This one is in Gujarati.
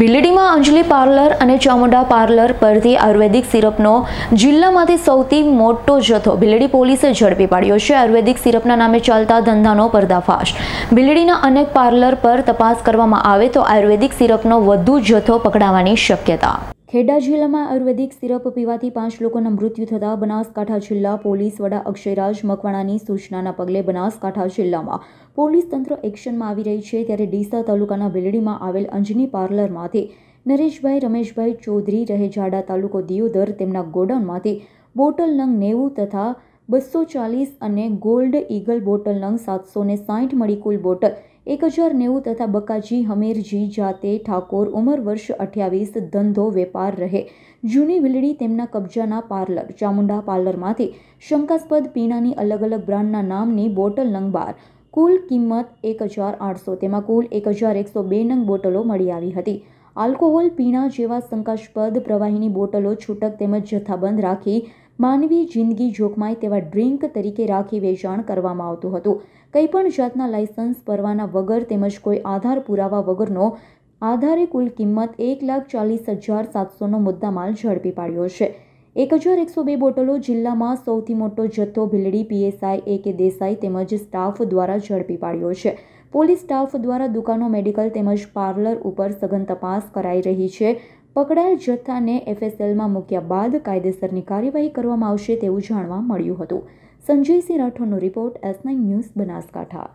ભીલડીમાં અંજલિ પાર્લર અને ચામુંડા પાર્લર પરથી આયુર્વેદિક સિરપનો જિલ્લામાંથી સૌથી મોટો જથ્થો ભીલડી પોલીસે ઝડપી પાડ્યો છે આયુર્વેદિક સિરપના નામે ચાલતા ધંધાનો પર્દાફાશ ભીલડીના અનેક પાર્લર પર તપાસ કરવામાં આવે તો આયુર્વેદિક સિરપનો વધુ જથ્થો પકડાવાની શક્યતા ખેડા જિલ્લામાં આયુર્વેદિક સિરપ પીવાથી પાંચ લોકોના મૃત્યુ થતા બનાસકાંઠા જિલ્લા પોલીસ વડા અક્ષયરાજ મકવાણાની સૂચનાના પગલે બનાસકાંઠા જિલ્લામાં પોલીસ તંત્ર એક્શનમાં આવી રહી છે ત્યારે ડીસા તાલુકાના બેલડીમાં આવેલ અંજની પાર્લરમાંથી નરેશભાઈ રમેશભાઈ ચૌધરી રહેજાડા તાલુકો દિયોદર તેમના ગોડાઉનમાંથી બોટલ નંગ નેવું તથા બસો ચાલીસ અને ગોલ્ડ ઈગલ બોટલ નંગ સાતસો ને સાઠ મળી કુલ બોટલ એક હજાર નેવું તથા બકાજી હમીરજી જાતે ઠાકોર ઉંમર વર્ષ અઠ્યાવીસ ધંધો વેપાર રહે જૂની વીલડી તેમના કબજાના પાર્લર ચામુંડા પાર્લરમાંથી શંકાસ્પદ પીણાની અલગ અલગ બ્રાન્ડના નામની બોટલ નંગ બાર કુલ કિંમત એક હજાર આઠસો તેમાં કુલ એક હજાર એકસો બે નંગ બોટલો મળી આવી હતી આલ્કોહોલ પીણા જેવા શંકાસ્પદ પ્રવાહીની બોટલો છૂટક તેમજ જથ્થાબંધ રાખી માનવી જિંદગી જોખમાય તેવા ડ્રિંક તરીકે રાખી વેચાણ કરવામાં આવતું હતું કંઈ પણ જાતના લાયસન્સ પરવાના વગર તેમજ કોઈ આધાર પુરાવા વગરનો આધારે કુલ કિંમત એક લાખ ચાલીસ હજાર સાતસોનો મુદ્દામાલ ઝડપી પાડ્યો છે એક હજાર એકસો બે બોટલો જિલ્લામાં સૌથી મોટો જથ્થો ભીલડી પીએસઆઈ એ કે દેસાઈ તેમજ સ્ટાફ દ્વારા ઝડપી પાડ્યો છે પોલીસ સ્ટાફ દ્વારા દુકાનો મેડિકલ તેમજ પાર્લર ઉપર સઘન તપાસ કરાઈ રહી છે પકડાયેલ જથ્થાને એફએસએલમાં મૂક્યા બાદ કાયદેસરની કાર્યવાહી કરવામાં આવશે તેવું જાણવા મળ્યું હતું સંજયસિંહ રાઠોડનો report S nine news Banaskantha